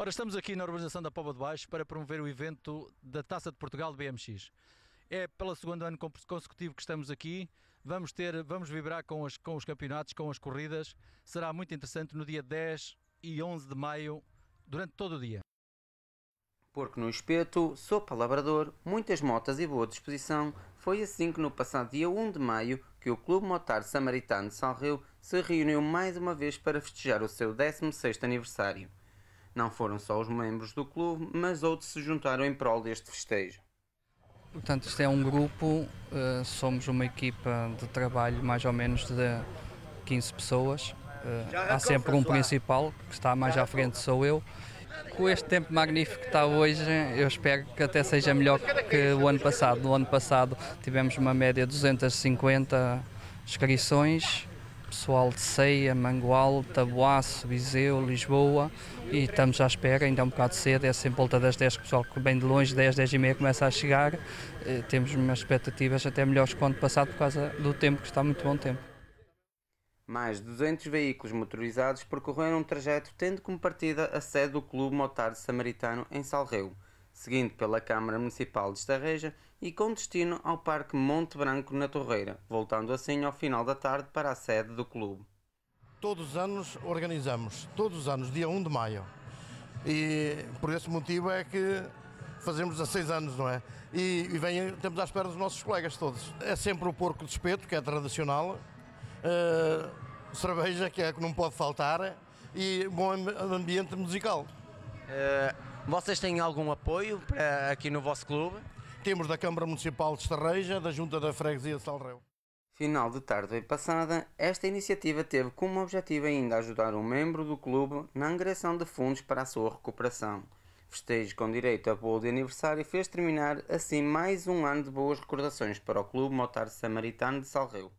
Ora, estamos aqui na urbanização da Póvoa de Baixo para promover o evento da Taça de Portugal de BMX. É pelo segundo ano consecutivo que estamos aqui. Vamos ter, vamos vibrar com, as, com os campeonatos, com as corridas. Será muito interessante no dia 10 e 11 de maio, durante todo o dia. Porque no espeto, sopa labrador, muitas motas e boa disposição, foi assim que no passado dia 1 de maio que o Clube Motar Samaritano de São Rio se reuniu mais uma vez para festejar o seu 16º aniversário. Não foram só os membros do clube, mas outros se juntaram em prol deste festejo. Portanto, isto é um grupo, eh, somos uma equipa de trabalho mais ou menos de 15 pessoas. Eh, há sempre um principal, que está mais à frente, sou eu. Com este tempo magnífico que está hoje, eu espero que até seja melhor que o ano passado. No ano passado tivemos uma média de 250 inscrições, pessoal de Ceia, Mangual, Taboaço, Viseu, Lisboa e estamos à espera, ainda é um bocado cedo, é sempre volta das 10 o pessoal que vem de longe, 10, 10 e meia começa a chegar, eh, temos umas expectativas até melhores que o ano passado por causa do tempo, que está muito bom tempo. Mais 200 veículos motorizados percorreram um trajeto tendo como partida a sede do Clube Motardo Samaritano em Salreu seguindo pela Câmara Municipal de Estarreja e com destino ao Parque Monte Branco na Torreira, voltando assim ao final da tarde para a sede do clube. Todos os anos organizamos, todos os anos, dia 1 de maio. E por esse motivo é que fazemos 16 anos, não é? E, e vem, temos à espera dos nossos colegas todos. É sempre o porco de espeto, que é tradicional, uh, cerveja, que é que não pode faltar, e bom ambiente musical. Uh vocês têm algum apoio para, eh, aqui no vosso clube? Temos da Câmara Municipal de Estarreja, da Junta da Freguesia de Salreu. Final de tarde passada, esta iniciativa teve como objetivo ainda ajudar um membro do clube na angriação de fundos para a sua recuperação. Festejo com direito a bolo de aniversário fez terminar assim mais um ano de boas recordações para o Clube Motar Samaritano de Salreu.